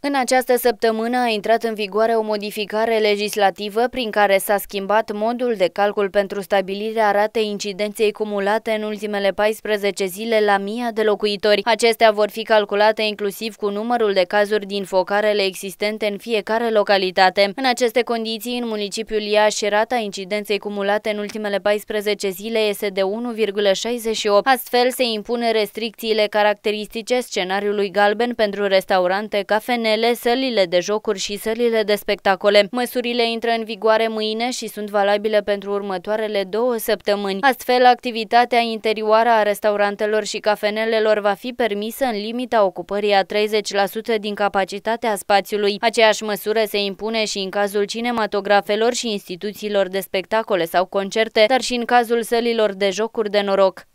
În această săptămână a intrat în vigoare o modificare legislativă prin care s-a schimbat modul de calcul pentru stabilirea ratei incidenței cumulate în ultimele 14 zile la 1000 de locuitori. Acestea vor fi calculate inclusiv cu numărul de cazuri din focarele existente în fiecare localitate. În aceste condiții, în municipiul Iași, rata incidenței cumulate în ultimele 14 zile este de 1,68. Astfel se impune restricțiile caracteristice scenariului galben pentru restaurante, cafene, cazinele, sălile de jocuri și sălile de spectacole. Măsurile intră în vigoare mâine și sunt valabile pentru următoarele două săptămâni. Astfel, activitatea interioară a restaurantelor și cafenelelor va fi permisă în limita ocupării a 30% din capacitatea spațiului. Aceeași măsură se impune și în cazul cinematografelor și instituțiilor de spectacole sau concerte, dar și în cazul sălilor de jocuri de noroc.